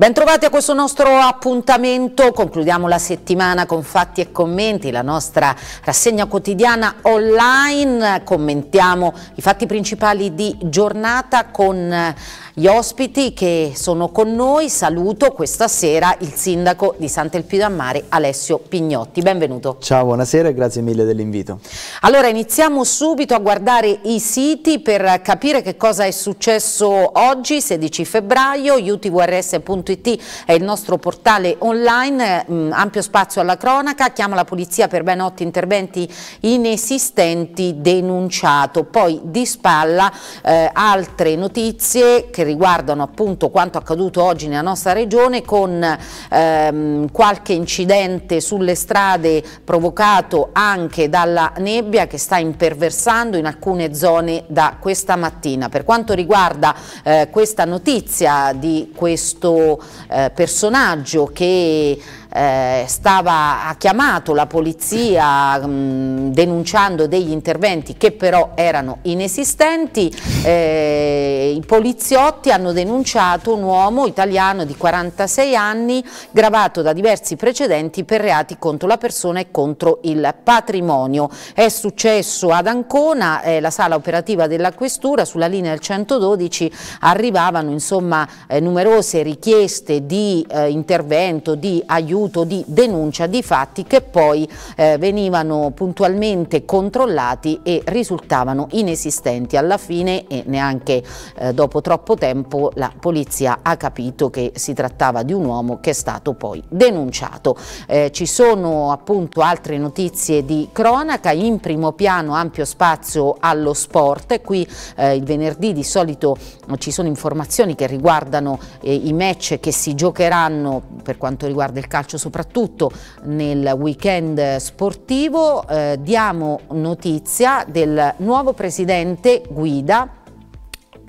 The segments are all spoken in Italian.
Bentrovati a questo nostro appuntamento, concludiamo la settimana con fatti e commenti, la nostra rassegna quotidiana online, commentiamo i fatti principali di giornata con eh, gli ospiti che sono con noi, saluto questa sera il sindaco di Sant'Elpidio a Mare Alessio Pignotti, benvenuto. Ciao, buonasera e grazie mille dell'invito. Allora iniziamo subito a guardare i siti per capire che cosa è successo oggi, 16 febbraio, utwrs.com Mediaset.it è il nostro portale online, mh, mm, ampio spazio alla cronaca, chiama la polizia per ben otto interventi inesistenti denunciato. Poi di spalla eh, altre notizie che riguardano appunto quanto accaduto oggi nella nostra regione con ehm, qualche incidente sulle strade provocato anche dalla nebbia che sta imperversando in alcune zone da questa mattina. Per quanto riguarda eh, questa notizia di questo eh, personaggio che eh, stava, ha chiamato la polizia mh, mm, denunciando degli interventi che però erano inesistenti, eh, i poliziotti hanno denunciato un uomo italiano di 46 anni gravato da diversi precedenti per reati contro la persona e contro il patrimonio. È successo ad Ancona, eh, la sala operativa della questura, sulla linea del 112 arrivavano insomma, eh, numerose richieste di eh, intervento, di aiuto aiuto di denuncia di fatti che poi eh, venivano puntualmente controllati e risultavano inesistenti alla fine e neanche eh, dopo troppo tempo la polizia ha capito che si trattava di un uomo che è stato poi denunciato. Eh, ci sono appunto altre notizie di cronaca, in primo piano ampio spazio allo sport, qui eh, il venerdì di solito ci sono informazioni che riguardano eh, i match che si giocheranno per quanto riguarda il calcio calcio, soprattutto nel weekend sportivo. Eh, diamo notizia del nuovo presidente guida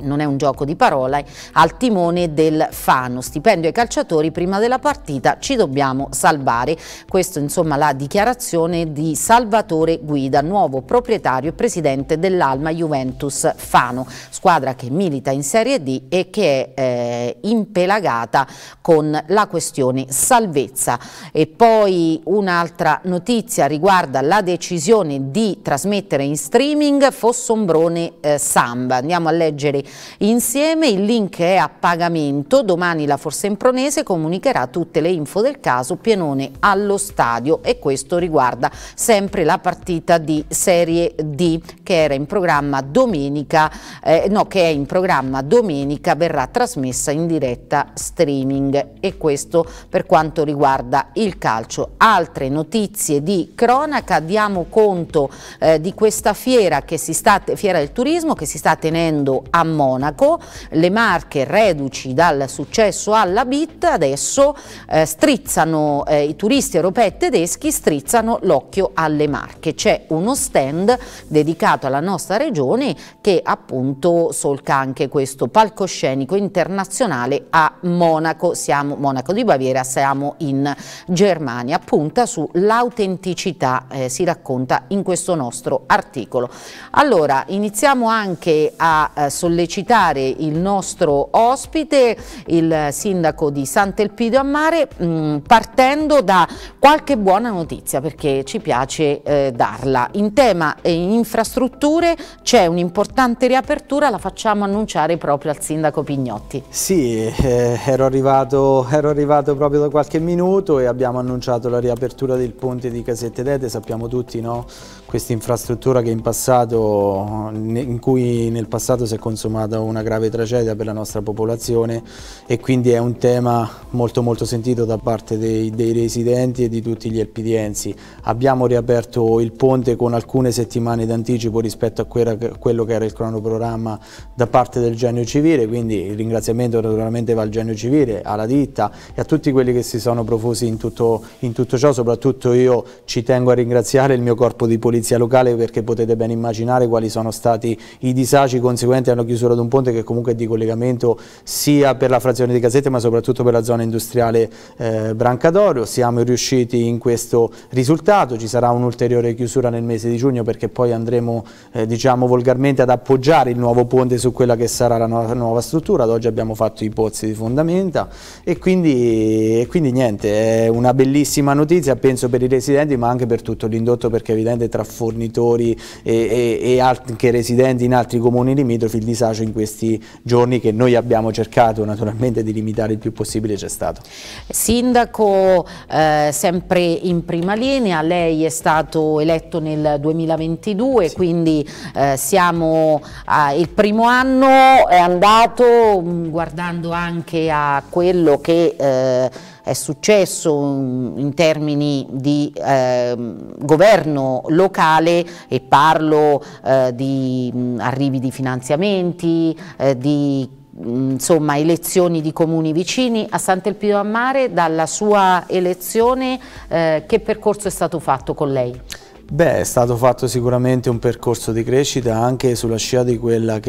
non è un gioco di parole, al timone del Fano. Stipendio ai calciatori prima della partita, ci dobbiamo salvare. Questa insomma la dichiarazione di Salvatore Guida, nuovo proprietario e presidente dell'Alma Juventus Fano, squadra che milita in Serie D e che è eh, impelagata con la questione salvezza. E poi un'altra notizia riguarda la decisione di trasmettere in streaming Fossombrone eh, Samba. Andiamo a leggere Insieme il link è a pagamento, domani la Forsempronese comunicherà tutte le info del caso Pienone allo stadio e questo riguarda sempre la partita di Serie D che era in programma domenica, eh, no, che è in programma domenica, verrà trasmessa in diretta streaming e questo per quanto riguarda il calcio. Altre notizie di cronaca, diamo conto eh, di questa fiera, che si sta, fiera del turismo che si sta tenendo a Monaco, le Marche reduci dal successo alla BIT adesso eh, strizzano, eh, i turisti europei e tedeschi strizzano l'occhio alle Marche. C'è uno stand dedicato alla nostra regione che appunto solca anche questo palcoscenico internazionale a Monaco, siamo Monaco di Baviera, siamo in Germania, punta sull'autenticità, eh, si racconta in questo nostro articolo. Allora, iniziamo anche a eh, sollecitare citare il nostro ospite, il sindaco di Sant'Elpidio a Mare, mm, partendo da qualche buona notizia perché ci piace eh, darla. In tema eh, infrastrutture c'è un'importante riapertura, la facciamo annunciare proprio al sindaco Pignotti. Sì, eh, ero, arrivato, ero arrivato proprio da qualche minuto e abbiamo annunciato la riapertura del ponte di Casette d'Ete, sappiamo tutti no? questa infrastruttura che in passato, in cui nel passato si è consumata da una grave tragedia per la nostra popolazione e quindi è un tema molto molto sentito da parte dei, dei residenti e di tutti gli elpidienzi. Abbiamo riaperto il ponte con alcune settimane d'anticipo rispetto a quello che era il cronoprogramma da parte del Genio Civile, quindi il ringraziamento naturalmente va al Genio Civile, alla ditta e a tutti quelli che si sono profusi in tutto, in tutto ciò, soprattutto io ci tengo a ringraziare il mio corpo di polizia locale perché potete ben immaginare quali sono stati i disagi conseguenti alla chiusura chiusura di un ponte che comunque è di collegamento sia per la frazione di Casette ma soprattutto per la zona industriale eh, Brancadorio. Siamo riusciti in questo risultato, ci sarà un'ulteriore chiusura nel mese di giugno perché poi andremo eh, diciamo volgarmente ad appoggiare il nuovo ponte su quella che sarà la no nuova struttura. Ad oggi abbiamo fatto i pozzi di fondamenta e quindi, e quindi niente, è una bellissima notizia penso per i residenti ma anche per tutto l'indotto perché è evidente tra fornitori e, e, e anche residenti in altri comuni limitrofi il disastro crostaceo in questi giorni che noi abbiamo cercato naturalmente di limitare il più possibile c'è stato. Sindaco eh, sempre in prima linea, lei è stato eletto nel 2022 sì. quindi eh, siamo al primo anno, è andato mm, guardando anche a quello che... Eh, è successo mm, in termini di eh, governo locale e parlo eh, di mh, mm, arrivi di finanziamenti, eh, di mm, insomma elezioni di comuni vicini a Sant'Elpidio a Mare dalla sua elezione eh, che percorso è stato fatto con lei? Beh, è stato fatto sicuramente un percorso di crescita anche sulla scia di che quello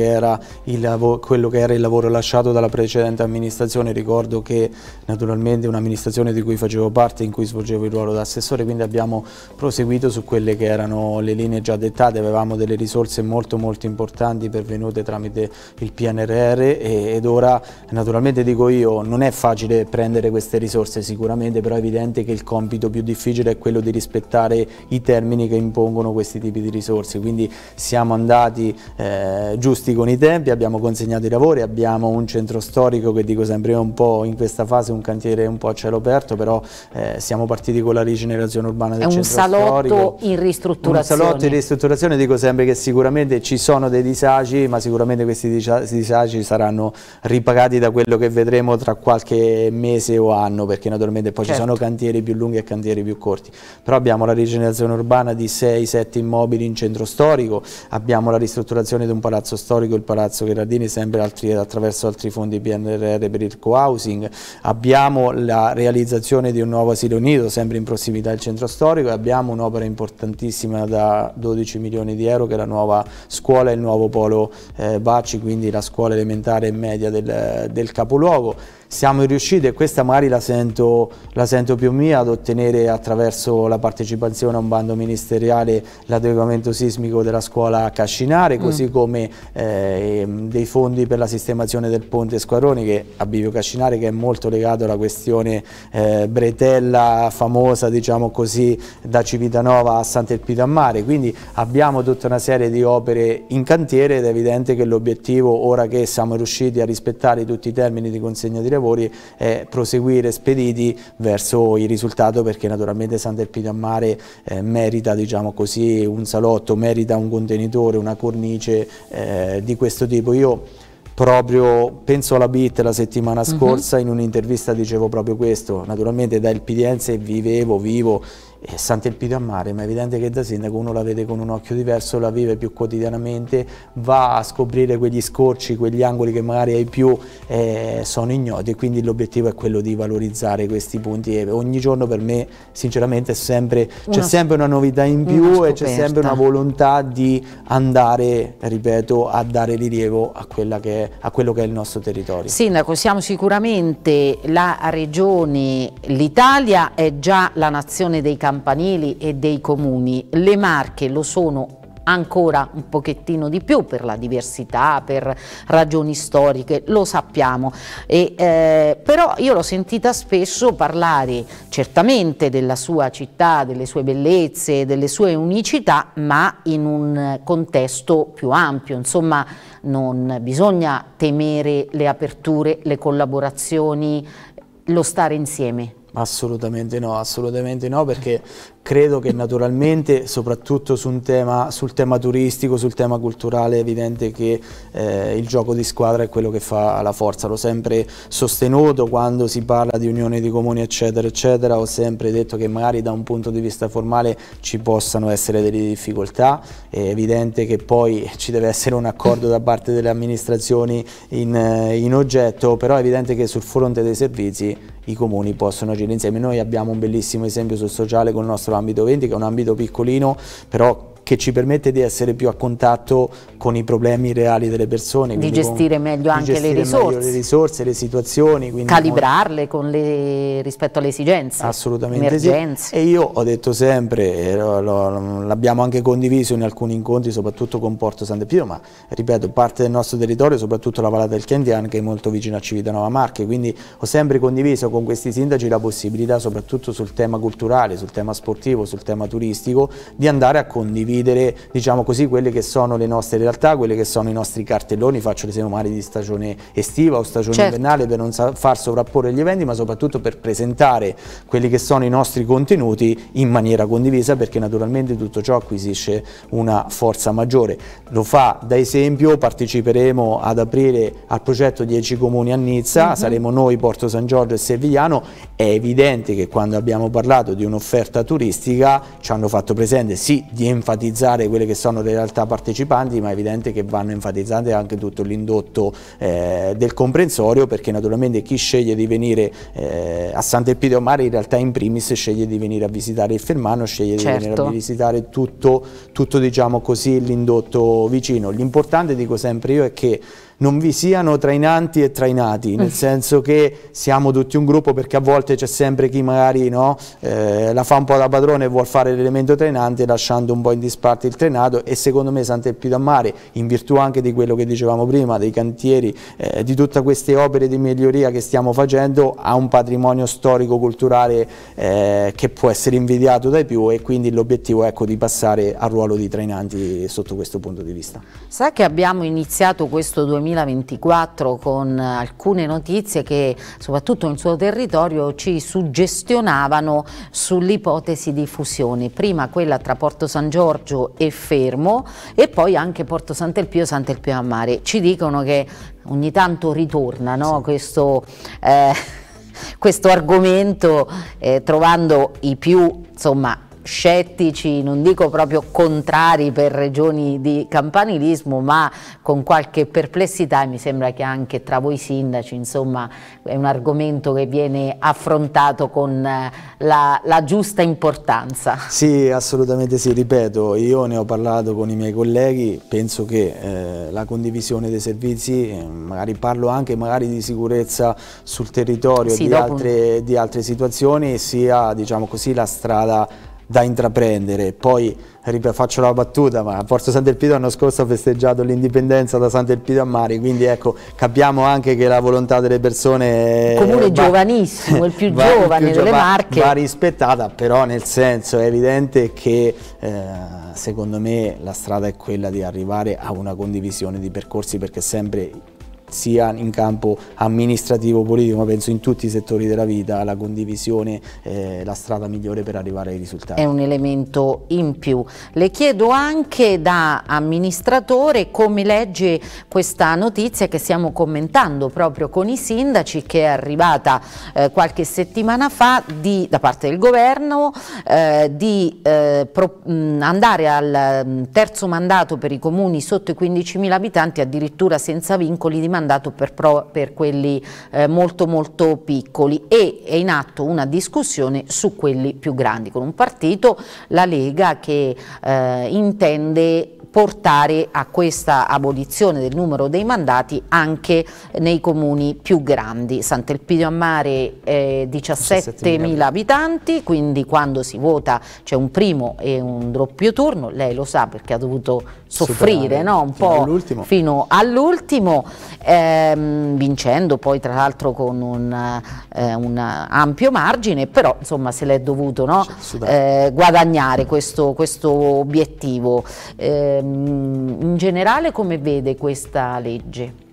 che era il lavoro lasciato dalla precedente amministrazione. Ricordo che naturalmente è un'amministrazione di cui facevo parte, in cui svolgevo il ruolo da assessore, quindi abbiamo proseguito su quelle che erano le linee già dettate, avevamo delle risorse molto molto importanti pervenute tramite il PNRR ed ora naturalmente dico io non è facile prendere queste risorse sicuramente, però è evidente che il compito più difficile è quello di rispettare i termini che impongono questi tipi di risorse, quindi siamo andati eh, giusti con i tempi, abbiamo consegnato i lavori, abbiamo un centro storico che dico sempre è un po' in questa fase un cantiere un po' a cielo aperto, però eh, siamo partiti con la rigenerazione urbana del È centro storico. un salotto in ristrutturazione. Un salotto in ristrutturazione, dico sempre che sicuramente ci sono dei disagi, ma sicuramente questi disagi saranno ripagati da quello che vedremo tra qualche mese o anno, perché naturalmente poi certo. ci sono certo. cantieri più lunghi e cantieri più corti, però abbiamo la rigenerazione urbana di di 6-7 immobili in centro storico, abbiamo la ristrutturazione di un palazzo storico, il Palazzo Gherardini, sempre altri, attraverso altri fondi PNRR per il co-housing, abbiamo la realizzazione di un nuovo asilo nido, sempre in prossimità del centro storico e abbiamo un'opera importantissima da 12 milioni di euro che è la nuova scuola e il nuovo polo eh, Bacci, quindi la scuola elementare e media del, del capoluogo siamo riusciti, e questa magari la sento, la sento, più mia, ad ottenere attraverso la partecipazione a un bando ministeriale l'adeguamento sismico della scuola Cascinare, mm. così come eh, dei fondi per la sistemazione del ponte Squaroni che, a Bivio Cascinare che è molto legato alla questione eh, bretella famosa, diciamo così, da Civitanova a Sant'Elpita a Mare, quindi abbiamo tutta una serie di opere in cantiere ed è evidente che l'obiettivo, ora che siamo riusciti a rispettare tutti i termini di consegna di lavoro, lavori e proseguire spediti verso il risultato perché naturalmente Santerpino a mare eh, merita diciamo così, un salotto, merita un contenitore, una cornice eh, di questo tipo. Io proprio, penso alla BIT la settimana mhm. scorsa, uh -huh. in un'intervista dicevo proprio questo, naturalmente da PDN se vivevo, vivo e eh, Sant'Elpidio a mare, ma è evidente che da sindaco uno la vede con un occhio diverso, la vive più quotidianamente, va a scoprire quegli scorci, quegli angoli che magari ai più eh, sono ignoti e quindi l'obiettivo è quello di valorizzare questi punti e ogni giorno per me sinceramente c'è una, sempre una novità in più e c'è sempre una volontà di andare, ripeto, a dare rilievo a, che è, a quello che è il nostro territorio. Sindaco, siamo sicuramente la regione, l'Italia è già la nazione dei campi campanili e dei comuni, le Marche lo sono ancora un pochettino di più per la diversità, per ragioni storiche, lo sappiamo, e, eh, però io l'ho sentita spesso parlare certamente della sua città, delle sue bellezze, delle sue unicità, ma in un contesto più ampio, insomma non bisogna temere le aperture, le collaborazioni, lo stare insieme. Assolutamente no, assolutamente no, perché Credo che naturalmente, soprattutto su tema, sul tema turistico, sul tema culturale, è evidente che eh, il gioco di squadra è quello che fa la forza. L'ho sempre sostenuto quando si parla di unione di comuni, eccetera, eccetera. Ho sempre detto che magari da un punto di vista formale ci possano essere delle difficoltà. È evidente che poi ci deve essere un accordo da parte delle amministrazioni in, eh, in oggetto, però è evidente che sul fronte dei servizi i comuni possono agire insieme. Noi abbiamo un bellissimo esempio sul sociale con il nostro nostro ambito vendita, è un ambito piccolino, però che ci permette di essere più a contatto con i problemi reali delle persone. Di gestire con, meglio di anche gestire le risorse. Meglio le risorse, le situazioni. Calibrarle con... le, rispetto alle esigenze. Assolutamente emergenze. Sì. E io ho detto sempre, l'abbiamo anche condiviso in alcuni incontri, soprattutto con Porto San De Pio, ma ripeto, parte del nostro territorio, soprattutto la Valata del Chiantian, che è molto vicina a Civitanova Marche, quindi ho sempre condiviso con questi sindaci la possibilità, soprattutto sul tema culturale, sul tema sportivo, sul tema turistico, di andare a condividere condividere diciamo così, quelle che sono le nostre realtà, quelli che sono i nostri cartelloni, faccio l'esempio magari di stagione estiva o stagione certo. invernale per non far sovrapporre gli eventi ma soprattutto per presentare quelli che sono i nostri contenuti in maniera condivisa perché naturalmente tutto ciò acquisisce una forza maggiore. Lo fa da esempio, parteciperemo ad aprire al progetto 10 comuni a Nizza, mm -hmm. saremo noi Porto San Giorgio e Servigliano, è evidente che quando abbiamo parlato di un'offerta turistica ci hanno fatto presente sì di enfatizzare enfatizzare quelle che sono le realtà partecipanti, ma è evidente che vanno enfatizzate anche tutto l'indotto eh, del comprensorio, perché naturalmente chi sceglie di venire eh, a Sant'Elpidio Mare in realtà in primis sceglie di venire a visitare il Fermano, sceglie certo. di venire a certo. visitare tutto, tutto diciamo l'indotto vicino. L'importante, dico sempre io, è che non vi siano trainanti e trainati, mm. nel senso che siamo tutti un gruppo perché a volte c'è sempre chi magari no, eh, la fa un po' da padrone e vuol fare l'elemento trainante lasciando un po' in disparte il trainato e secondo me Sant'E più da Mare, in virtù anche di quello che dicevamo prima, dei cantieri, eh, di tutte queste opere di miglioria che stiamo facendo, ha un patrimonio storico-culturale eh, che può essere invidiato dai più e quindi l'obiettivo è ecco, di passare al ruolo di trainanti sotto questo punto di vista. Sa che abbiamo iniziato questo 2020? 2024 con alcune notizie che soprattutto nel suo territorio ci suggestionavano sull'ipotesi di fusioni, prima quella tra Porto San Giorgio e Fermo e poi anche Porto Sant'Elpio e Sant'Elpio a Mare. Ci dicono che ogni tanto ritorna no? sì. questo... Eh, questo argomento eh, trovando i più insomma scettici, non dico proprio contrari per regioni di campanilismo, ma con qualche perplessità e mi sembra che anche tra voi sindaci, insomma, è un argomento che viene affrontato con eh, la, la giusta importanza. Sì, assolutamente sì, ripeto, io ne ho parlato con i miei colleghi, penso che eh, la condivisione dei servizi, eh, magari parlo anche magari di sicurezza sul territorio, sì, di, dopo... altre, di altre situazioni, sia diciamo così la strada da intraprendere. Poi faccio la battuta, ma a Porto Sant'Elpidio l'anno scorso ho festeggiato l'indipendenza da Sant'Elpidio a Mari, quindi ecco, capiamo anche che la volontà delle persone... Un comune va, giovanissimo, il più va, giovane il più delle va, Marche. Va rispettata, però nel senso è evidente che eh, secondo me la strada è quella di arrivare a una condivisione di percorsi perché sempre sia in campo amministrativo, politico, ma penso in tutti i settori della vita, la condivisione è eh, la strada migliore per arrivare ai risultati. È un elemento in più. Le chiedo anche da amministratore come legge questa notizia che stiamo commentando proprio con i sindaci che è arrivata eh, qualche settimana fa di, da parte del governo eh, di eh, pro, mh, andare al terzo mandato per i comuni sotto i 15.000 abitanti addirittura senza vincoli di mandato mandato per, pro, per quelli eh, molto molto piccoli e è in atto una discussione su quelli più grandi, con un partito, la Lega, che eh, intende portare a questa abolizione del numero dei mandati anche nei comuni più grandi. Sant'Elpidio a Mare eh, 17.000 abitanti, quindi quando si vota c'è un primo e un doppio turno, lei lo sa perché ha dovuto soffrire no? un fino po' all fino all'ultimo, ehm, vincendo poi tra l'altro con un, eh, un, ampio margine, però insomma se l'è dovuto no? eh, guadagnare questo, questo obiettivo. Eh, in generale come vede questa legge?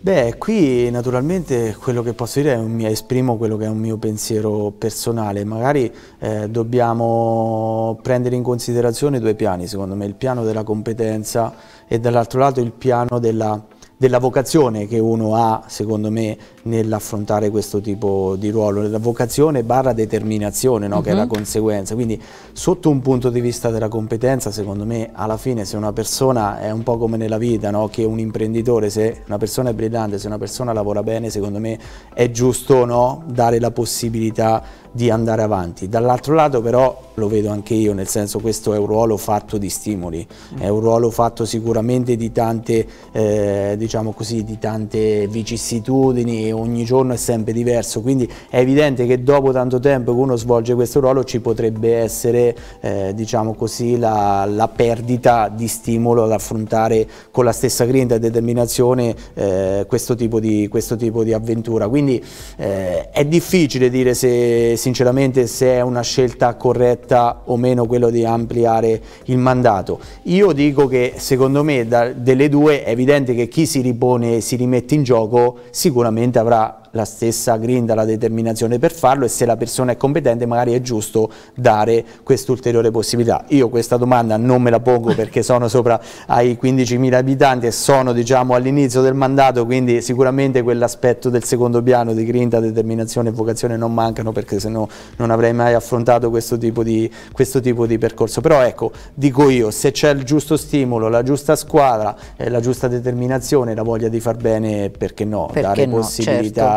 Beh, qui naturalmente quello che posso dire è un, esprimo quello che è un mio pensiero personale, magari eh, dobbiamo prendere in considerazione due piani, secondo me il piano della competenza e dall'altro lato il piano della della vocazione che uno ha, secondo me, nell'affrontare questo tipo di ruolo, la vocazione barra determinazione, no? uh -huh. che è la mhm. conseguenza. Quindi sotto un punto di vista della competenza, secondo me, alla fine se una persona è un po' come nella vita, no? che un imprenditore, se una persona è brillante, se una persona lavora bene, secondo me è giusto no? dare la possibilità di andare avanti. Dall'altro lato però lo vedo anche io, nel senso questo è un ruolo fatto di stimoli, mm. è un ruolo fatto sicuramente di tante, eh, diciamo così, di tante vicissitudini, ogni giorno è sempre diverso, quindi è evidente che dopo tanto tempo che uno svolge questo ruolo ci potrebbe essere eh, diciamo così, la, la, perdita di stimolo ad affrontare con la stessa grinta e determinazione eh, questo, tipo di, questo, tipo di, avventura. Quindi eh, è difficile dire se si sinceramente se è una scelta corretta o meno quello di ampliare il mandato. Io dico che secondo me delle due è evidente che chi si ripone e si rimette in gioco sicuramente avrà la stessa grinta, la determinazione per farlo e se la persona è competente magari è giusto dare quest'ulteriore possibilità. Io questa domanda non me la pongo perché sono sopra ai 15.000 abitanti e sono diciamo, all'inizio del mandato, quindi sicuramente quell'aspetto del secondo piano di grinta, determinazione e vocazione non mancano perché se no non avrei mai affrontato questo tipo di, questo tipo di percorso. Però ecco, dico io, se c'è il giusto stimolo, la giusta squadra, eh, la giusta determinazione, la voglia di far bene, perché no? Perché dare no, possibilità certo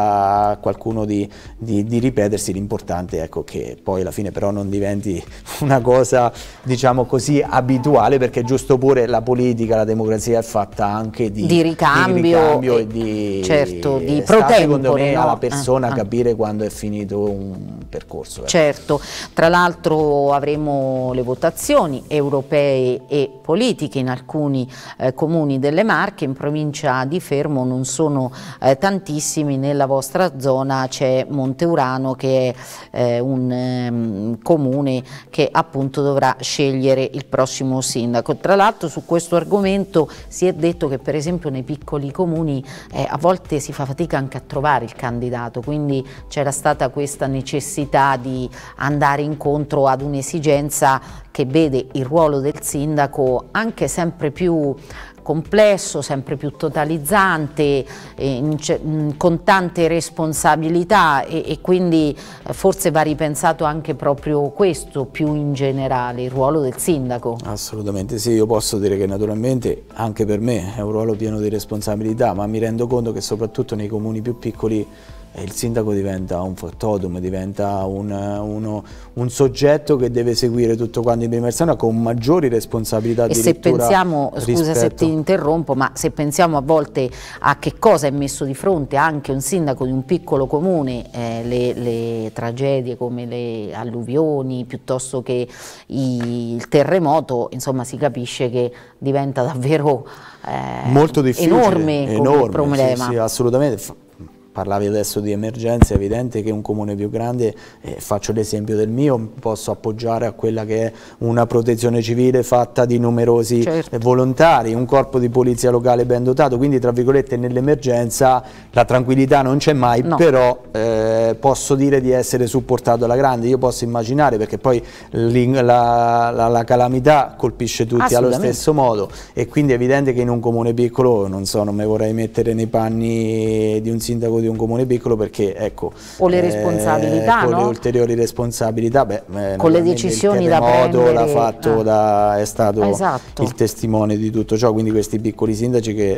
qualcuno di, di, di ripetersi, l'importante è ecco, che poi alla fine però non diventi una cosa diciamo così abituale perché giusto pure la politica, la democrazia è fatta anche di, di ricambio, di ricambio e, di, certo, di sta, secondo me no? alla persona ah, ah. capire quando è finito un percorso. Eh. Certo, tra l'altro avremo le votazioni europee e politiche in alcuni eh, comuni delle Marche, in provincia di Fermo non sono eh, tantissimi nella votazione vostra zona c'è Monte Urano che è eh, un ehm, comune che appunto dovrà scegliere il prossimo sindaco. Tra l'altro su questo argomento si è detto che per esempio nei piccoli comuni eh, a volte si fa fatica anche a trovare il candidato, quindi c'era stata questa necessità di andare incontro ad un'esigenza che vede il ruolo del sindaco anche sempre più complesso, sempre più totalizzante, eh, mm, con tante responsabilità e quindi eh, forse va ripensato anche proprio questo più in generale, il ruolo del sindaco. Assolutamente sì, io posso dire che naturalmente anche per me è un ruolo pieno di responsabilità, ma mi rendo conto che soprattutto nei comuni più piccoli il sindaco diventa un factotum, diventa un, uno, un, soggetto che deve seguire tutto quanto in prima persona con maggiori responsabilità e se pensiamo, rispetto... scusa se ti interrompo, ma se pensiamo a volte a che cosa è messo di fronte anche un sindaco di un piccolo comune, eh, le, le, tragedie come le alluvioni piuttosto che i, il terremoto, insomma si capisce che diventa davvero eh, Molto difficile, enorme, enorme, come problema. Sì, sì, assolutamente Parlavi adesso di emergenza, è evidente che un comune più grande, eh, faccio l'esempio del mio, posso appoggiare a quella che è una protezione civile fatta di numerosi eh, certo. volontari, un corpo di polizia locale ben dotato, quindi tra virgolette nell'emergenza la tranquillità non c'è mai, no. però eh, posso dire di essere supportato alla grande, io posso immaginare perché poi la, la, la calamità colpisce tutti allo stesso modo e quindi è evidente che in un comune piccolo, non so, non mi vorrei mettere nei panni di un sindaco di un comune piccolo perché ecco... O le eh, responsabilità, eh, Con no? le ulteriori responsabilità, beh, eh, Con le decisioni da prendere... Eh. l'ha fatto, eh. da, è stato esatto. il testimone di tutto ciò, quindi questi piccoli sindaci che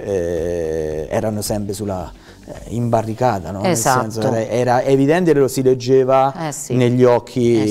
eh, erano sempre sulla eh, in barricata, no? esatto. era, era, evidente lo si leggeva eh sì. negli occhi eh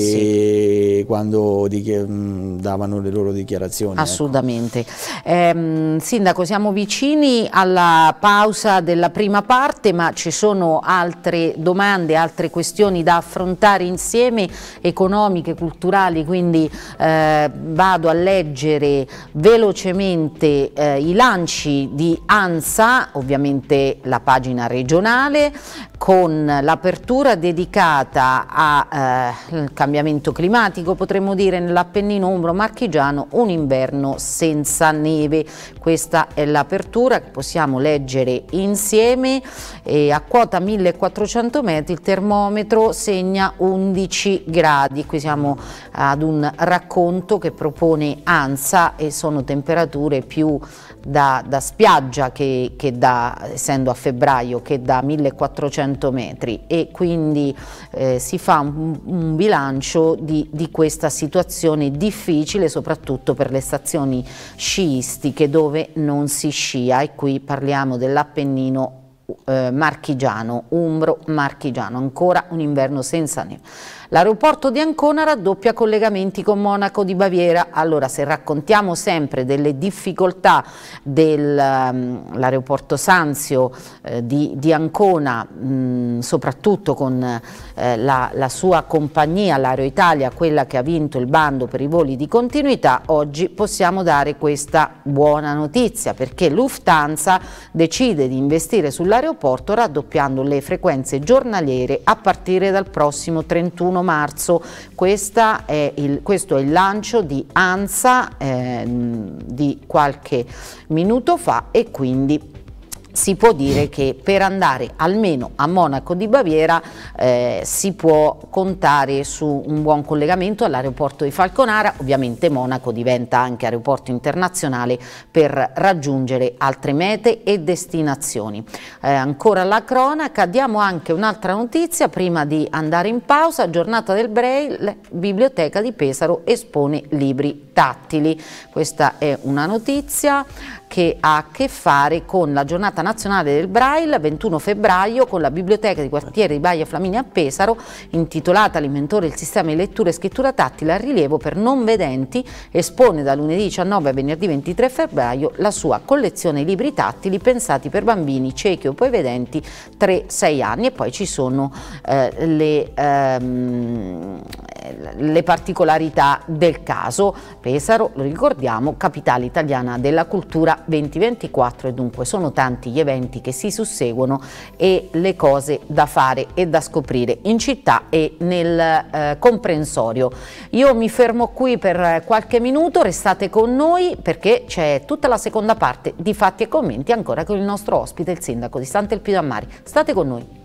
sì. quando mm, davano le loro dichiarazioni. Ecco. Assolutamente. Ecco. Eh, sindaco, siamo vicini alla pausa della prima parte, ma ci sono altre domande, altre questioni da affrontare insieme, economiche, culturali, quindi eh, vado a leggere velocemente eh, i lanci di ANSA, ovviamente la pagina Cena regionale con l'apertura dedicata al eh, cambiamento climatico, potremmo dire nell'Appennino Umbro Marchigiano un inverno senza neve. Questa è l'apertura che possiamo leggere insieme e a quota 1400 metri il termometro segna 11 gradi. Qui siamo ad un racconto che propone ANSA e sono temperature più da, da spiaggia che, che, da, essendo a febbraio, che da 1400 metri e quindi eh, si fa un, un bilancio di, di, questa situazione difficile soprattutto per le stazioni sciistiche dove non si scia e qui parliamo dell'Appennino eh, marchigiano, umbro marchigiano, ancora un inverno senza neve. L'aeroporto di Ancona raddoppia collegamenti con Monaco di Baviera. Allora, se raccontiamo sempre delle difficoltà dell'aeroporto ehm, Sanzio eh, di, di, Ancona, mh, mm, soprattutto con eh, la, la, sua compagnia, l'Aero Italia, quella che ha vinto il bando per i voli di continuità, oggi possiamo dare questa buona notizia perché Lufthansa decide di investire sulla sull'aeroporto raddoppiando le frequenze giornaliere a partire dal prossimo 31 marzo. È il, questo è il lancio di ANSA eh, di qualche minuto fa e quindi si può dire che per andare almeno a Monaco di Baviera eh, si può contare su un buon collegamento all'aeroporto di Falconara, ovviamente Monaco diventa anche aeroporto internazionale per raggiungere altre mete e destinazioni. Eh, ancora la cronaca, diamo anche un'altra notizia prima di andare in pausa, giornata del Braille, Biblioteca di Pesaro espone libri tattili, questa è una notizia, che ha a che fare con la giornata nazionale del Braille 21 febbraio con la biblioteca di quartiere di Baia Flaminia a Pesaro intitolata Alimentore il sistema di lettura e scrittura tattile a rilievo per non vedenti espone da lunedì 19 a venerdì 23 febbraio la sua collezione di libri tattili pensati per bambini ciechi o poi vedenti 3-6 anni e poi ci sono eh, le, ehm, le particolarità del caso Pesaro, lo ricordiamo, capitale italiana della cultura 2024 e dunque sono tanti gli eventi che si susseguono e le cose da fare e da scoprire in città e nel eh, comprensorio. Io mi fermo qui per eh, qualche minuto, restate con noi perché c'è tutta la seconda parte di fatti e commenti ancora con il nostro ospite, il sindaco di Sant'Elpido a Mari. State con noi.